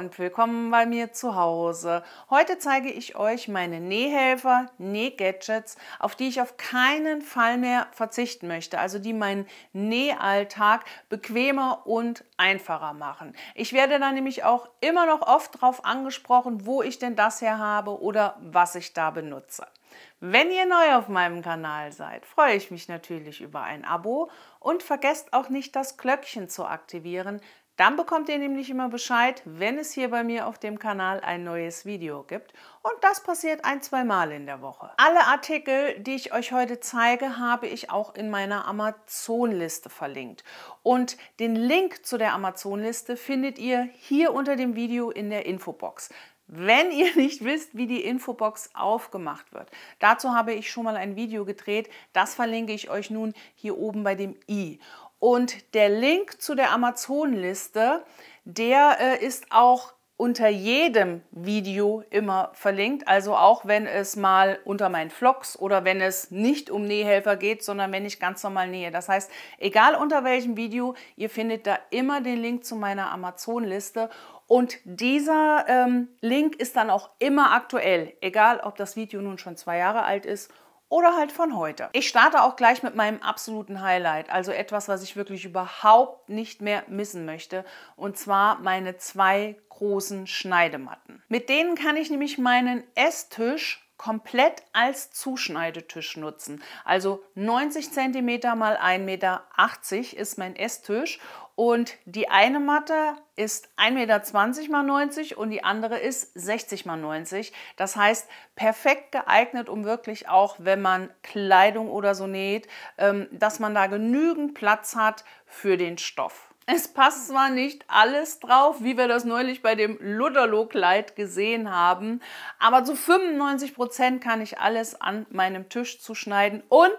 und willkommen bei mir zu Hause. Heute zeige ich euch meine Nähhelfer, Nähgadgets, auf die ich auf keinen Fall mehr verzichten möchte, also die meinen Nähalltag bequemer und einfacher machen. Ich werde da nämlich auch immer noch oft darauf angesprochen, wo ich denn das her habe oder was ich da benutze. Wenn ihr neu auf meinem Kanal seid, freue ich mich natürlich über ein Abo und vergesst auch nicht, das Glöckchen zu aktivieren, dann bekommt ihr nämlich immer Bescheid, wenn es hier bei mir auf dem Kanal ein neues Video gibt. Und das passiert ein, zwei Mal in der Woche. Alle Artikel, die ich euch heute zeige, habe ich auch in meiner Amazon-Liste verlinkt. Und den Link zu der Amazon-Liste findet ihr hier unter dem Video in der Infobox wenn ihr nicht wisst, wie die Infobox aufgemacht wird. Dazu habe ich schon mal ein Video gedreht, das verlinke ich euch nun hier oben bei dem i. Und der Link zu der Amazon-Liste, der äh, ist auch unter jedem Video immer verlinkt. Also auch wenn es mal unter meinen Vlogs oder wenn es nicht um Nähhelfer geht, sondern wenn ich ganz normal nähe. Das heißt, egal unter welchem Video, ihr findet da immer den Link zu meiner Amazon-Liste. Und dieser ähm, Link ist dann auch immer aktuell, egal ob das Video nun schon zwei Jahre alt ist oder halt von heute. Ich starte auch gleich mit meinem absoluten Highlight, also etwas, was ich wirklich überhaupt nicht mehr missen möchte, und zwar meine zwei großen Schneidematten. Mit denen kann ich nämlich meinen Esstisch komplett als Zuschneidetisch nutzen. Also 90 cm mal 1,80 m ist mein Esstisch und die eine Matte ist 1,20 Meter x 90 und die andere ist 60 x 90. Das heißt, perfekt geeignet, um wirklich auch, wenn man Kleidung oder so näht, ähm, dass man da genügend Platz hat für den Stoff. Es passt zwar nicht alles drauf, wie wir das neulich bei dem Ludderloh-Kleid gesehen haben, aber zu 95% kann ich alles an meinem Tisch zuschneiden und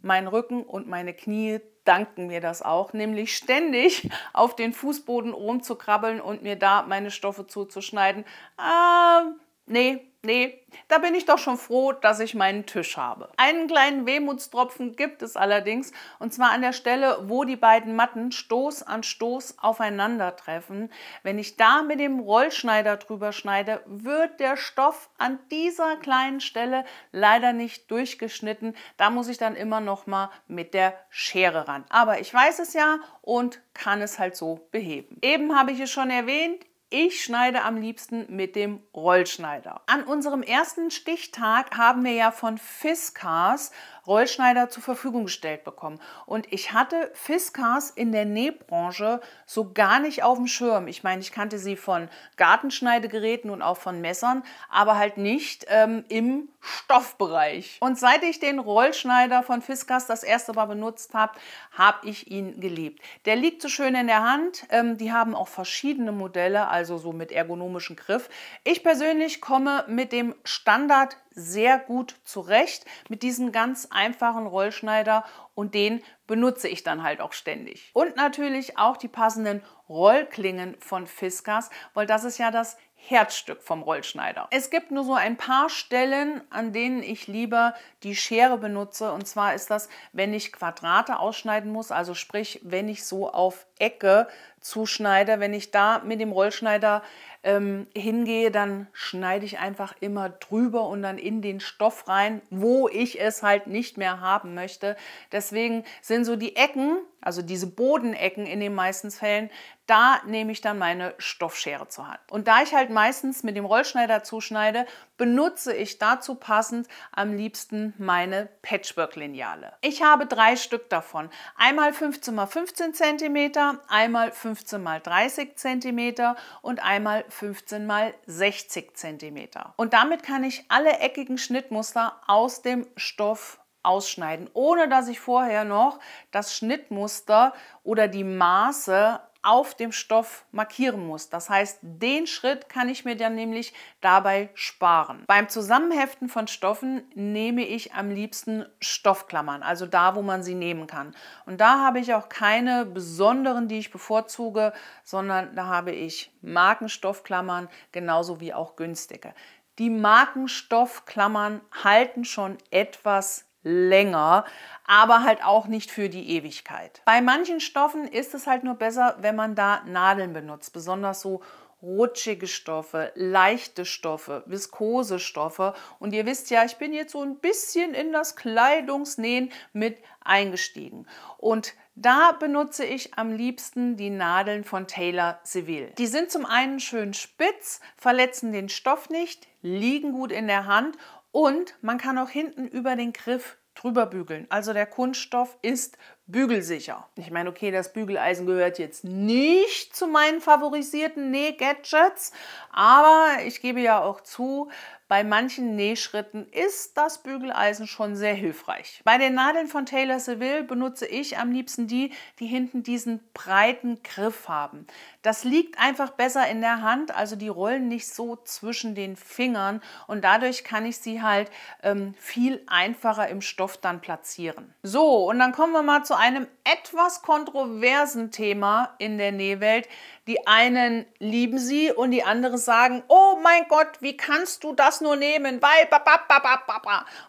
meinen Rücken und meine Knie danken mir das auch, nämlich ständig auf den Fußboden rumzukrabbeln und mir da meine Stoffe zuzuschneiden. Ah, nee, Nee, da bin ich doch schon froh, dass ich meinen Tisch habe. Einen kleinen Wehmutstropfen gibt es allerdings, und zwar an der Stelle, wo die beiden Matten Stoß an Stoß aufeinandertreffen. Wenn ich da mit dem Rollschneider drüber schneide, wird der Stoff an dieser kleinen Stelle leider nicht durchgeschnitten. Da muss ich dann immer noch mal mit der Schere ran. Aber ich weiß es ja und kann es halt so beheben. Eben habe ich es schon erwähnt, ich schneide am liebsten mit dem Rollschneider. An unserem ersten Stichtag haben wir ja von Fiskars Rollschneider zur Verfügung gestellt bekommen. Und ich hatte Fiskars in der Nähbranche so gar nicht auf dem Schirm. Ich meine, ich kannte sie von Gartenschneidegeräten und auch von Messern, aber halt nicht ähm, im Stoffbereich. Und seit ich den Rollschneider von Fiskars das erste Mal benutzt habe, habe ich ihn geliebt. Der liegt so schön in der Hand. Ähm, die haben auch verschiedene Modelle, also so mit ergonomischem Griff. Ich persönlich komme mit dem Standard sehr gut zurecht mit diesem ganz einfachen Rollschneider und den benutze ich dann halt auch ständig. Und natürlich auch die passenden Rollklingen von Fiskars, weil das ist ja das Herzstück vom Rollschneider. Es gibt nur so ein paar Stellen, an denen ich lieber die Schere benutze. Und zwar ist das, wenn ich Quadrate ausschneiden muss, also sprich, wenn ich so auf Ecke zuschneide, wenn ich da mit dem Rollschneider ähm, hingehe, dann schneide ich einfach immer drüber und dann in den Stoff rein, wo ich es halt nicht mehr haben möchte. Deswegen sind so die Ecken, also diese Bodenecken in den meisten Fällen, da nehme ich dann meine Stoffschere zur Hand. Und da ich halt meistens mit dem Rollschneider zuschneide, benutze ich dazu passend am liebsten meine Patchwork-Lineale. Ich habe drei Stück davon. Einmal 15 x 15 cm, einmal 15 x 30 cm und einmal 15 x 60 cm. Und damit kann ich alle eckigen Schnittmuster aus dem Stoff ausschneiden, ohne dass ich vorher noch das Schnittmuster oder die Maße auf dem Stoff markieren muss. Das heißt, den Schritt kann ich mir dann nämlich dabei sparen. Beim Zusammenheften von Stoffen nehme ich am liebsten Stoffklammern, also da, wo man sie nehmen kann. Und da habe ich auch keine besonderen, die ich bevorzuge, sondern da habe ich Markenstoffklammern genauso wie auch günstige. Die Markenstoffklammern halten schon etwas länger, aber halt auch nicht für die Ewigkeit. Bei manchen Stoffen ist es halt nur besser, wenn man da Nadeln benutzt, besonders so rutschige Stoffe, leichte Stoffe, viskose Stoffe. Und ihr wisst ja, ich bin jetzt so ein bisschen in das Kleidungsnähen mit eingestiegen. Und da benutze ich am liebsten die Nadeln von Taylor Seville. Die sind zum einen schön spitz, verletzen den Stoff nicht, liegen gut in der Hand und man kann auch hinten über den Griff drüber bügeln. Also der Kunststoff ist bügelsicher. Ich meine, okay, das Bügeleisen gehört jetzt nicht zu meinen favorisierten Näh-Gadgets, aber ich gebe ja auch zu, bei manchen Nähschritten ist das Bügeleisen schon sehr hilfreich. Bei den Nadeln von Taylor Seville benutze ich am liebsten die, die hinten diesen breiten Griff haben. Das liegt einfach besser in der Hand, also die rollen nicht so zwischen den Fingern und dadurch kann ich sie halt ähm, viel einfacher im Stoff dann platzieren. So, und dann kommen wir mal zu einem etwas kontroversen Thema in der Nähwelt, die einen lieben sie und die anderen sagen, oh mein Gott, wie kannst du das nur nehmen? Weil,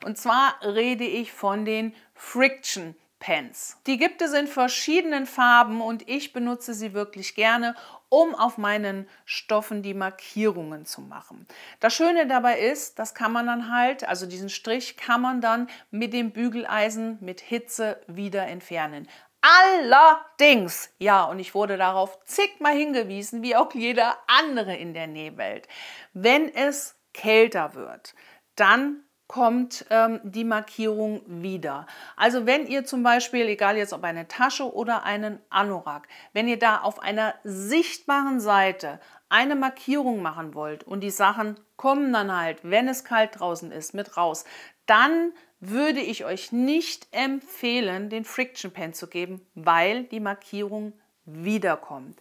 Und zwar rede ich von den Friction Pens. Die gibt es in verschiedenen Farben und ich benutze sie wirklich gerne, um auf meinen Stoffen die Markierungen zu machen. Das Schöne dabei ist, das kann man dann halt, also diesen Strich kann man dann mit dem Bügeleisen mit Hitze wieder entfernen. Allerdings, ja, und ich wurde darauf zigmal hingewiesen, wie auch jeder andere in der Nähwelt. Wenn es kälter wird, dann kommt ähm, die Markierung wieder. Also wenn ihr zum Beispiel, egal jetzt ob eine Tasche oder einen Anorak, wenn ihr da auf einer sichtbaren Seite eine Markierung machen wollt und die Sachen kommen dann halt, wenn es kalt draußen ist, mit raus, dann würde ich euch nicht empfehlen, den Friction Pen zu geben, weil die Markierung wiederkommt.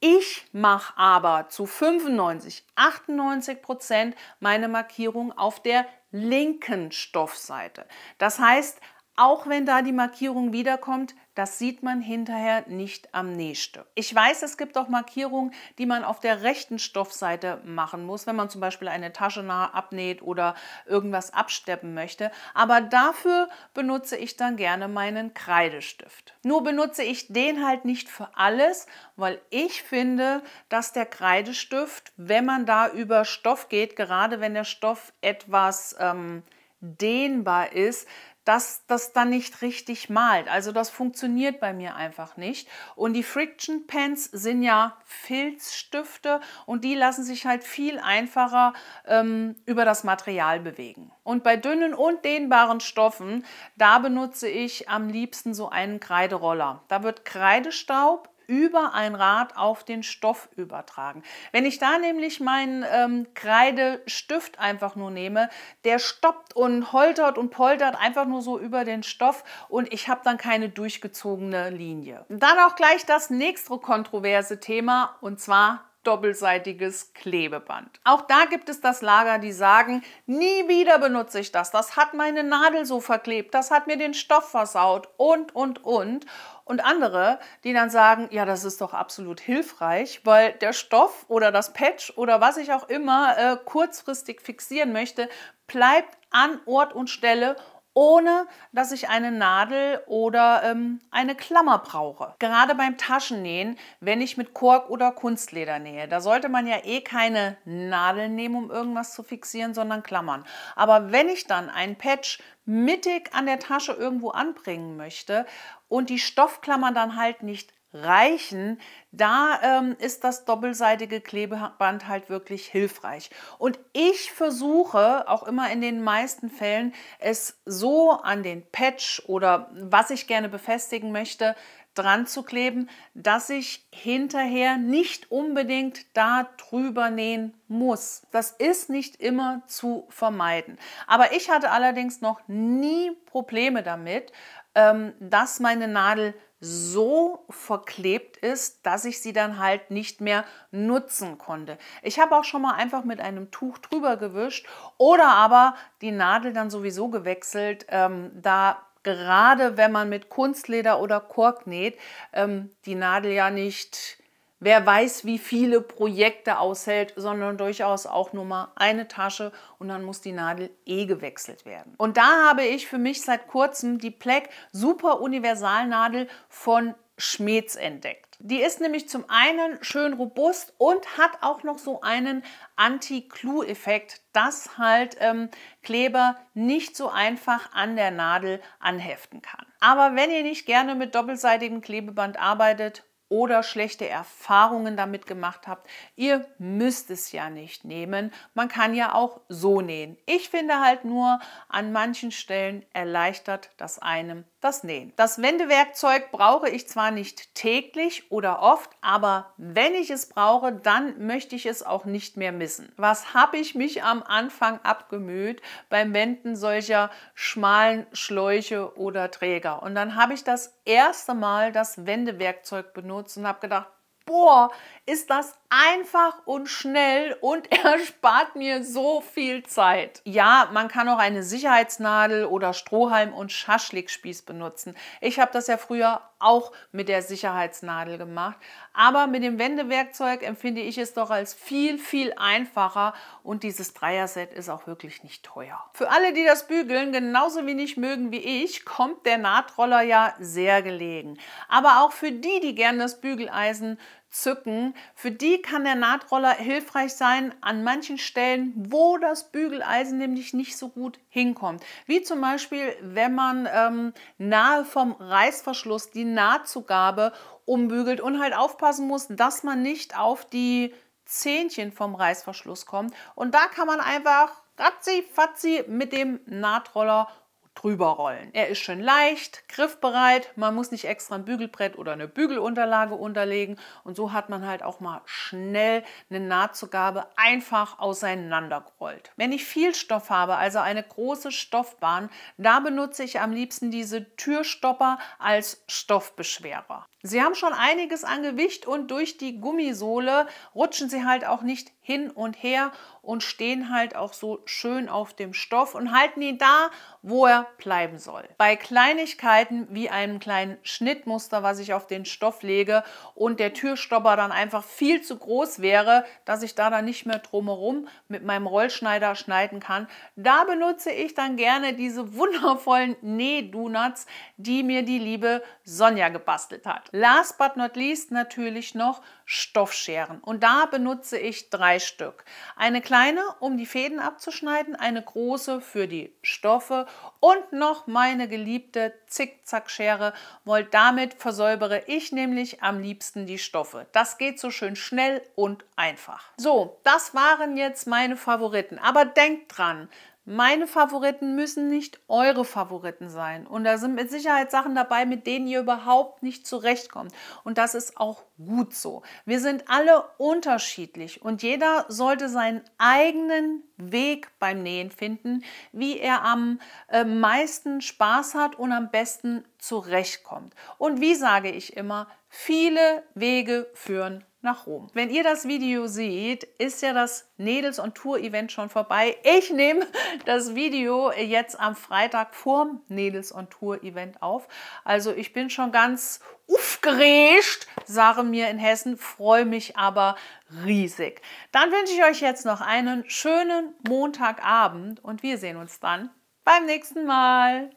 Ich mache aber zu 95, 98 Prozent meine Markierung auf der linken Stoffseite. Das heißt, auch wenn da die Markierung wiederkommt, das sieht man hinterher nicht am Nähstück. Ich weiß, es gibt auch Markierungen, die man auf der rechten Stoffseite machen muss, wenn man zum Beispiel eine Tasche nah abnäht oder irgendwas absteppen möchte. Aber dafür benutze ich dann gerne meinen Kreidestift. Nur benutze ich den halt nicht für alles, weil ich finde, dass der Kreidestift, wenn man da über Stoff geht, gerade wenn der Stoff etwas ähm, dehnbar ist, dass das dann nicht richtig malt. Also das funktioniert bei mir einfach nicht. Und die Friction Pens sind ja Filzstifte und die lassen sich halt viel einfacher ähm, über das Material bewegen. Und bei dünnen und dehnbaren Stoffen, da benutze ich am liebsten so einen Kreideroller. Da wird Kreidestaub über ein Rad auf den Stoff übertragen. Wenn ich da nämlich meinen ähm, Kreidestift einfach nur nehme, der stoppt und holtert und poltert einfach nur so über den Stoff und ich habe dann keine durchgezogene Linie. Dann auch gleich das nächste kontroverse Thema und zwar doppelseitiges Klebeband. Auch da gibt es das Lager, die sagen, nie wieder benutze ich das, das hat meine Nadel so verklebt, das hat mir den Stoff versaut und, und, und. Und andere, die dann sagen, ja, das ist doch absolut hilfreich, weil der Stoff oder das Patch oder was ich auch immer äh, kurzfristig fixieren möchte, bleibt an Ort und Stelle ohne dass ich eine Nadel oder ähm, eine Klammer brauche. Gerade beim Taschennähen, wenn ich mit Kork oder Kunstleder nähe, da sollte man ja eh keine Nadel nehmen, um irgendwas zu fixieren, sondern Klammern. Aber wenn ich dann ein Patch mittig an der Tasche irgendwo anbringen möchte und die Stoffklammern dann halt nicht reichen, da ähm, ist das doppelseitige Klebeband halt wirklich hilfreich. Und ich versuche auch immer in den meisten Fällen es so an den Patch oder was ich gerne befestigen möchte, dran zu kleben, dass ich hinterher nicht unbedingt da drüber nähen muss. Das ist nicht immer zu vermeiden. Aber ich hatte allerdings noch nie Probleme damit, ähm, dass meine Nadel so verklebt ist, dass ich sie dann halt nicht mehr nutzen konnte. Ich habe auch schon mal einfach mit einem Tuch drüber gewischt oder aber die Nadel dann sowieso gewechselt, ähm, da gerade wenn man mit Kunstleder oder Kork näht, ähm, die Nadel ja nicht wer weiß, wie viele Projekte aushält, sondern durchaus auch nur mal eine Tasche und dann muss die Nadel eh gewechselt werden. Und da habe ich für mich seit kurzem die Pleck Super Universal Nadel von Schmetz entdeckt. Die ist nämlich zum einen schön robust und hat auch noch so einen anti clue effekt dass halt ähm, Kleber nicht so einfach an der Nadel anheften kann. Aber wenn ihr nicht gerne mit doppelseitigem Klebeband arbeitet, oder schlechte Erfahrungen damit gemacht habt. Ihr müsst es ja nicht nehmen. Man kann ja auch so nähen. Ich finde halt nur, an manchen Stellen erleichtert das einem das Nähen. Das Wendewerkzeug brauche ich zwar nicht täglich oder oft, aber wenn ich es brauche, dann möchte ich es auch nicht mehr missen. Was habe ich mich am Anfang abgemüht beim Wenden solcher schmalen Schläuche oder Träger? Und dann habe ich das erste Mal das Wendewerkzeug benutzt benutzt und habe gedacht, boah, ist das einfach und schnell und erspart mir so viel Zeit. Ja, man kann auch eine Sicherheitsnadel oder Strohhalm und Schaschlikspieß benutzen. Ich habe das ja früher auch mit der Sicherheitsnadel gemacht. Aber mit dem Wendewerkzeug empfinde ich es doch als viel, viel einfacher und dieses Dreier-Set ist auch wirklich nicht teuer. Für alle, die das Bügeln genauso wenig mögen wie ich, kommt der Nahtroller ja sehr gelegen. Aber auch für die, die gerne das Bügeleisen zücken. Für die kann der Nahtroller hilfreich sein an manchen Stellen, wo das Bügeleisen nämlich nicht so gut hinkommt. Wie zum Beispiel, wenn man ähm, nahe vom Reißverschluss die Nahtzugabe umbügelt und halt aufpassen muss, dass man nicht auf die Zähnchen vom Reißverschluss kommt. Und da kann man einfach ratzi fatzi mit dem Nahtroller umbügeln drüber rollen. Er ist schön leicht, griffbereit, man muss nicht extra ein Bügelbrett oder eine Bügelunterlage unterlegen und so hat man halt auch mal schnell eine Nahtzugabe einfach auseinandergerollt. Wenn ich viel Stoff habe, also eine große Stoffbahn, da benutze ich am liebsten diese Türstopper als Stoffbeschwerer. Sie haben schon einiges an Gewicht und durch die Gummisohle rutschen sie halt auch nicht hin und her und stehen halt auch so schön auf dem Stoff und halten ihn da, wo er bleiben soll. Bei Kleinigkeiten wie einem kleinen Schnittmuster, was ich auf den Stoff lege und der Türstopper dann einfach viel zu groß wäre, dass ich da dann nicht mehr drumherum mit meinem Rollschneider schneiden kann, da benutze ich dann gerne diese wundervollen Näh-Donuts, die mir die liebe Sonja gebastelt hat. Last but not least natürlich noch Stoffscheren und da benutze ich drei Stück. Eine kleine, um die Fäden abzuschneiden, eine große für die Stoffe und und noch meine geliebte Zickzackschere, weil damit versäubere ich nämlich am liebsten die Stoffe. Das geht so schön schnell und einfach. So, das waren jetzt meine Favoriten. Aber denkt dran, meine Favoriten müssen nicht eure Favoriten sein. Und da sind mit Sicherheit Sachen dabei, mit denen ihr überhaupt nicht zurechtkommt. Und das ist auch gut so. Wir sind alle unterschiedlich und jeder sollte seinen eigenen Weg beim Nähen finden, wie er am äh, meisten Spaß hat und am besten zurechtkommt. Und wie sage ich immer, viele Wege führen nach Rom. Wenn ihr das Video seht, ist ja das Nädels und Tour Event schon vorbei. Ich nehme das Video jetzt am Freitag vorm Nädels und Tour Event auf. Also ich bin schon ganz aufgeregt, sagen mir in Hessen, freue mich aber riesig. Dann wünsche ich euch jetzt noch einen schönen Montagabend und wir sehen uns dann beim nächsten Mal.